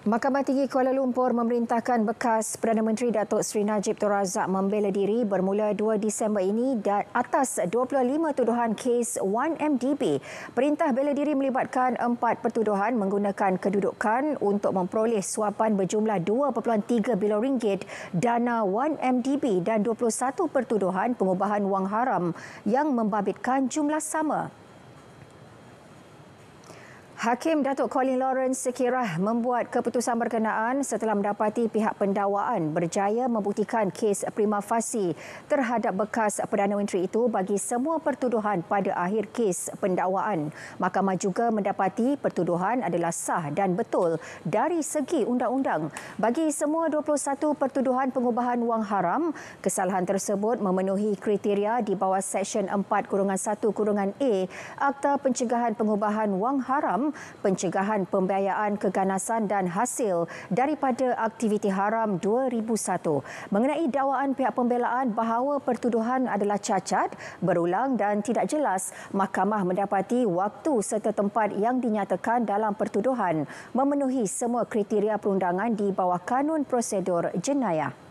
Mahkamah Tinggi Kuala Lumpur memerintahkan bekas Perdana Menteri Datuk Seri Najib Tun Razak membela diri bermula 2 Disember ini dan atas 25 tuduhan kes 1MDB. Perintah bela diri melibatkan empat pertuduhan menggunakan kedudukan untuk memperoleh suapan berjumlah 2.3 bilion ringgit dana 1MDB dan 21 pertuduhan pengubahan wang haram yang membabitkan jumlah sama. Hakim Datuk Colin Lawrence Sekirah membuat keputusan berkenaan setelah mendapati pihak pendawaan berjaya membuktikan kes prima facie terhadap bekas Perdana Menteri itu bagi semua pertuduhan pada akhir kes pendawaan. Mahkamah juga mendapati pertuduhan adalah sah dan betul dari segi undang-undang. Bagi semua 21 pertuduhan pengubahan wang haram, kesalahan tersebut memenuhi kriteria di bawah Seksyen 4-1-A Akta Pencegahan Pengubahan Wang Haram pencegahan pembiayaan keganasan dan hasil daripada aktiviti haram 2001. Mengenai dakwaan pihak pembelaan bahawa pertuduhan adalah cacat, berulang dan tidak jelas, mahkamah mendapati waktu serta tempat yang dinyatakan dalam pertuduhan memenuhi semua kriteria perundangan di bawah kanun prosedur jenayah.